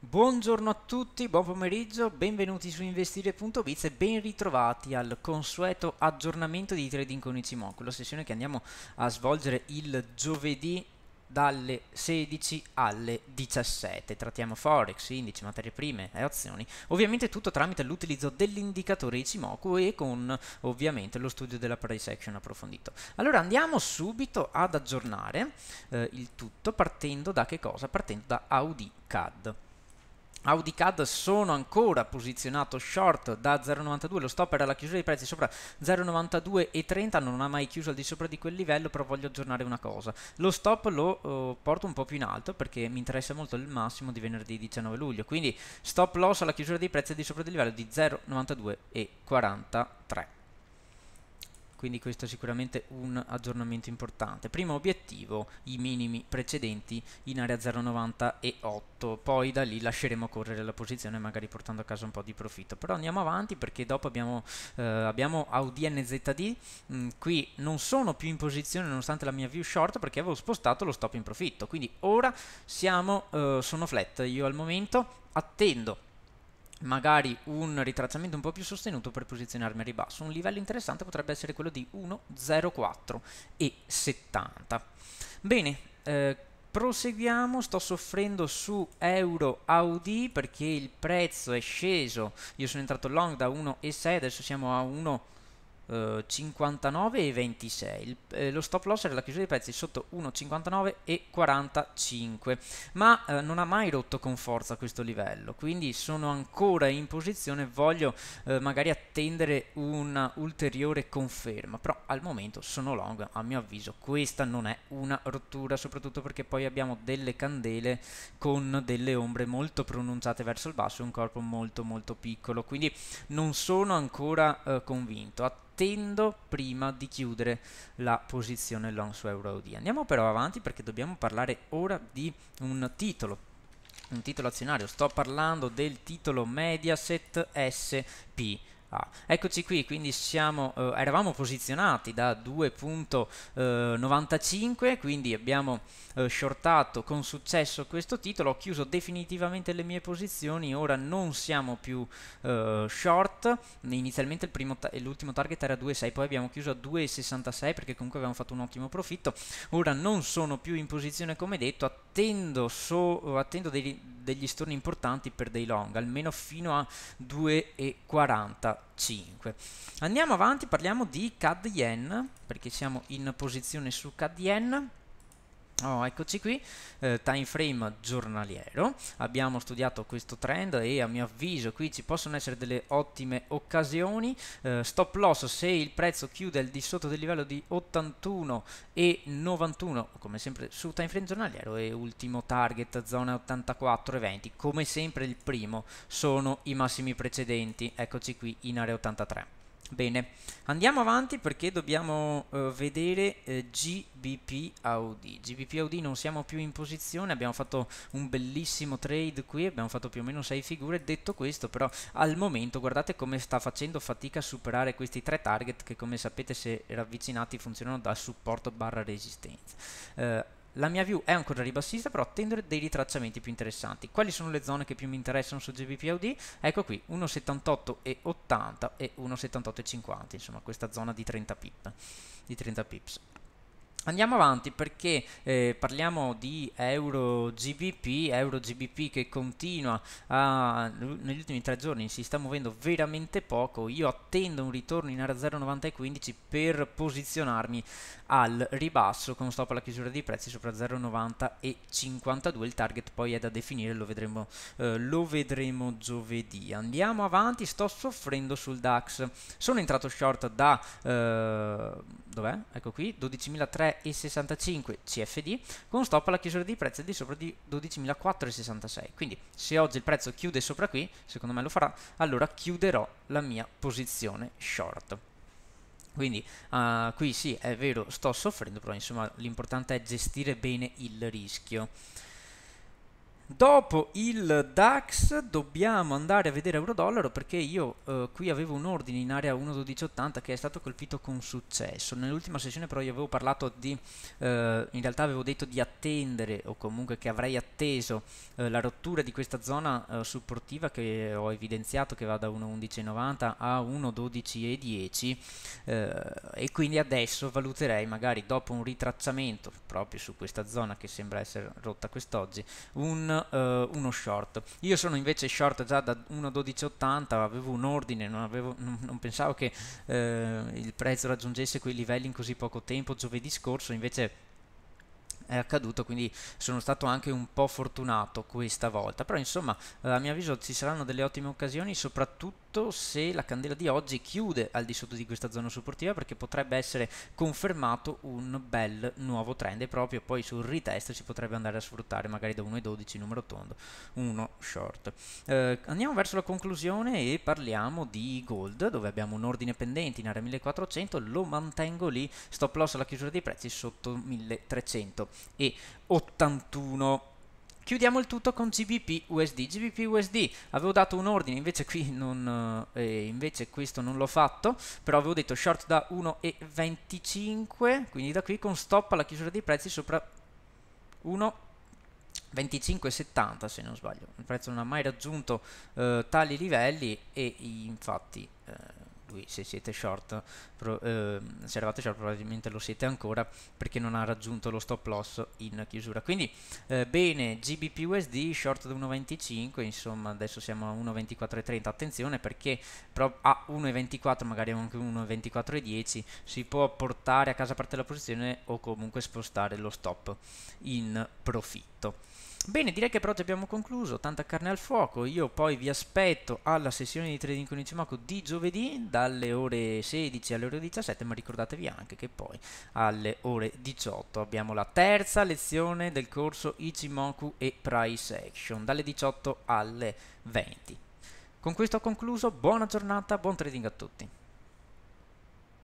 Buongiorno a tutti, buon pomeriggio, benvenuti su investire.biz e ben ritrovati al consueto aggiornamento di Trading con Ichimoku, la sessione che andiamo a svolgere il giovedì dalle 16 alle 17. Trattiamo forex, indici, materie prime e azioni, ovviamente tutto tramite l'utilizzo dell'indicatore Ichimoku e con ovviamente lo studio della price action approfondito. Allora andiamo subito ad aggiornare eh, il tutto partendo da che cosa? Partendo da Audi CAD. Audi CAD sono ancora posizionato short da 0,92, lo stop era alla chiusura dei prezzi sopra 0,92 e 30, non ha mai chiuso al di sopra di quel livello, però voglio aggiornare una cosa. Lo stop lo uh, porto un po' più in alto perché mi interessa molto il massimo di venerdì 19 luglio, quindi stop loss alla chiusura dei prezzi al di sopra del livello di 0,92 e 43 quindi questo è sicuramente un aggiornamento importante. Primo obiettivo, i minimi precedenti in area 0,90 e 8, poi da lì lasceremo correre la posizione magari portando a casa un po' di profitto, però andiamo avanti perché dopo abbiamo, eh, abbiamo AUDNZD, mm, qui non sono più in posizione nonostante la mia view short perché avevo spostato lo stop in profitto, quindi ora siamo, eh, sono flat io al momento, attendo magari un ritracciamento un po' più sostenuto per posizionarmi a ribasso. Un livello interessante potrebbe essere quello di 1,04 e 70. Bene, eh, proseguiamo, sto soffrendo su Euro Audi perché il prezzo è sceso, io sono entrato long da 1,6, adesso siamo a 1,6. Uh, eh, 59 e 26 il, eh, lo stop loss era la chiusura dei prezzi sotto 1,59 e 45 ma eh, non ha mai rotto con forza questo livello quindi sono ancora in posizione voglio eh, magari attendere un'ulteriore conferma però al momento sono long a mio avviso questa non è una rottura soprattutto perché poi abbiamo delle candele con delle ombre molto pronunciate verso il basso e un corpo molto molto piccolo quindi non sono ancora eh, convinto attendo prima di chiudere la posizione long su Euro Andiamo però avanti perché dobbiamo parlare ora di un titolo un titolo azionario, sto parlando del titolo Mediaset SP Ah, eccoci qui, quindi siamo, eh, eravamo posizionati da 2.95, eh, quindi abbiamo eh, shortato con successo questo titolo, ho chiuso definitivamente le mie posizioni, ora non siamo più eh, short, inizialmente l'ultimo ta target era 2.6, poi abbiamo chiuso a 2.66 perché comunque abbiamo fatto un ottimo profitto, ora non sono più in posizione come detto, attendo, so, eh, attendo dei, degli storni importanti per dei long, almeno fino a 2,45. Andiamo avanti, parliamo di CAD Yen, perché siamo in posizione su CAD Yen. Oh, eccoci qui, eh, time frame giornaliero, abbiamo studiato questo trend e a mio avviso qui ci possono essere delle ottime occasioni, eh, stop loss se il prezzo chiude al di sotto del livello di 81 e 91 come sempre su time frame giornaliero e ultimo target zona 84 e 20 come sempre il primo sono i massimi precedenti, eccoci qui in area 83. Bene, andiamo avanti perché dobbiamo eh, vedere eh, GBP Audi. GBP Audi non siamo più in posizione, abbiamo fatto un bellissimo trade qui, abbiamo fatto più o meno 6 figure. Detto questo però al momento guardate come sta facendo fatica a superare questi tre target che come sapete se ravvicinati funzionano da supporto barra resistenza. Eh, la mia view è ancora ribassista, però tendo dei ritracciamenti più interessanti. Quali sono le zone che più mi interessano su GBPUD? Ecco qui, 1,78 e 80 e 1,78 e 50, insomma questa zona di 30 pip, di 30 pips. Andiamo avanti perché eh, parliamo di Euro GBP, Euro GBP che continua a, negli ultimi tre giorni si sta muovendo veramente poco, io attendo un ritorno in area 0,9015 per posizionarmi al ribasso con stop alla chiusura dei prezzi sopra 0,90 e 52, il target poi è da definire, lo vedremo, eh, lo vedremo giovedì. Andiamo avanti, sto soffrendo sul DAX, sono entrato short da... Eh, dov'è? Ecco qui, 12.003,65 CFD, con stop alla chiusura dei prezzi di sopra di 12.466. Quindi se oggi il prezzo chiude sopra qui, secondo me lo farà, allora chiuderò la mia posizione short. Quindi uh, qui sì, è vero, sto soffrendo, però insomma l'importante è gestire bene il rischio. Dopo il DAX dobbiamo andare a vedere euro-dollaro perché io eh, qui avevo un ordine in area 1.1280 che è stato colpito con successo. Nell'ultima sessione però io avevo parlato di, eh, in realtà avevo detto di attendere o comunque che avrei atteso eh, la rottura di questa zona eh, supportiva che ho evidenziato che va da 1.1190 a 1.1210 eh, e quindi adesso valuterei magari dopo un ritracciamento proprio su questa zona che sembra essere rotta quest'oggi un eh, uno short. Io sono invece short già da 1.1280, avevo un ordine, non, avevo, non, non pensavo che eh, il prezzo raggiungesse quei livelli in così poco tempo giovedì scorso, invece è accaduto, quindi sono stato anche un po' fortunato questa volta, però insomma a mio avviso ci saranno delle ottime occasioni, soprattutto se la candela di oggi chiude al di sotto di questa zona supportiva perché potrebbe essere confermato un bel nuovo trend e proprio poi sul ritest si potrebbe andare a sfruttare magari da 1,12 numero tondo, 1 short. Eh, andiamo verso la conclusione e parliamo di gold dove abbiamo un ordine pendente in area 1400, lo mantengo lì, stop loss alla chiusura dei prezzi sotto 1300 e 81 Chiudiamo il tutto con GBP USD. GBP USD avevo dato un ordine, invece, non, eh, invece questo non l'ho fatto, però avevo detto short da 1,25, quindi da qui con stop alla chiusura dei prezzi sopra 1,2570 se non sbaglio. Il prezzo non ha mai raggiunto eh, tali livelli e infatti... Eh, lui se siete short pro, eh, se eravate short probabilmente lo siete ancora perché non ha raggiunto lo stop loss in chiusura quindi eh, bene GBPUSD short da 1.25 insomma adesso siamo a 1.24.30 attenzione perché a 1.24 magari anche 1.24.10 si può portare a casa parte la posizione o comunque spostare lo stop in profitto Bene, direi che però oggi abbiamo concluso, tanta carne al fuoco, io poi vi aspetto alla sessione di trading con Ichimoku di giovedì dalle dalle ore 16 alle ore 17, ma ricordatevi anche che poi alle ore 18 abbiamo la terza lezione del corso Ichimoku e Price Action, dalle 18 alle 20. Con questo ho concluso, buona giornata, buon trading a tutti.